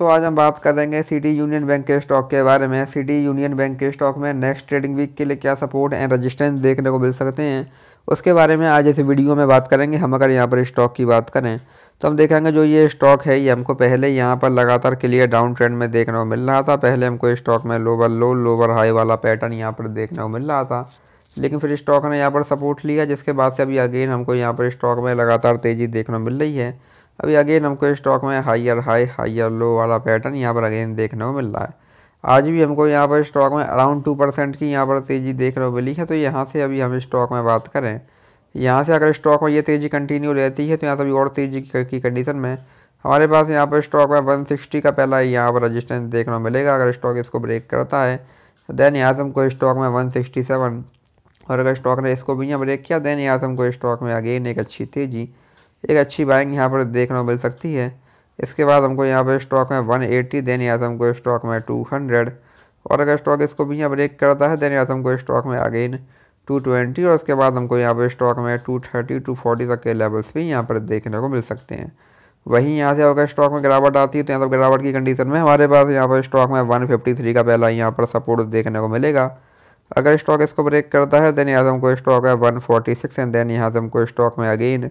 तो आज हम बात करेंगे सिटी यूनियन बैंक के स्टॉक के बारे में सिटी यूनियन बैंक के स्टॉक में नेक्स्ट ट्रेडिंग वीक के लिए क्या सपोर्ट एंड रजिस्टेंस देखने को मिल सकते हैं उसके बारे में आज इस वीडियो में बात करेंगे हम अगर यहाँ पर स्टॉक की बात करें तो हम देखेंगे जो ये स्टॉक है ये हमको पहले यहाँ पर लगातार क्लियर डाउन ट्रेंड में देखने को मिल रहा था पहले हमको स्टॉक में लोवर लो लोवर हाई वाला पैटर्न यहाँ पर देखने को मिल रहा था लेकिन फिर स्टॉक ने यहाँ पर सपोर्ट लिया जिसके बाद से अभी अगेन हमको यहाँ पर स्टॉक में लगातार तेज़ी देखने को मिल रही है अभी अगेन हमको स्टॉक में हायर हाई हायर लो वाला पैटर्न यहाँ पर अगेन देखने को मिल रहा है आज भी हमको यहाँ पर स्टॉक में अराउंड टू परसेंट की यहाँ पर तेज़ी देखने को मिली है तो यहाँ से अभी हम स्टॉक में बात करें यहाँ से अगर स्टॉक में ये तेज़ी कंटिन्यू रहती है तो यहाँ से अभी और तेज़ी की कंडीशन में हमारे पास यहाँ पर स्टॉक में वन का पहला यहाँ पर रजिस्टेंस देखने को मिलेगा अगर स्टॉक इसको ब्रेक करता है देन यहाँ से हमको स्टॉक में वन और अगर स्टॉक ने इसको भी यहाँ ब्रेक किया देन यहाँ से हमको स्टॉक में अगेन एक अच्छी तेज़ी एक अच्छी बाइंग यहाँ पर देखने को मिल सकती है इसके बाद हमको यहाँ पर स्टॉक में वन एट्टी देन या से हमको स्टॉक में टू हंड्रेड और अगर स्टॉक इसको भी यहाँ ब्रेक करता है देन या से हमको स्टॉक में अगेन टू ट्वेंटी और उसके बाद हमको यहाँ पर स्टॉक में टू थर्टी टू फोर्टी तक के लेवल्स भी यहाँ पर देखने को मिल सकते हैं वहीं यहाँ से अगर स्टॉक में गिरावट आती है तो यहाँ पर गिरावट की कंडीशन में हमारे पास यहाँ पर स्टॉक में थ्री का पहला यहाँ पर सपोर्ट देखने को मिलेगा अगर स्टॉक इसको ब्रेक करता है देन यहाँ से हमको स्टॉक है सिक्स एंड देन यहाँ से हमको स्टॉक में अगेन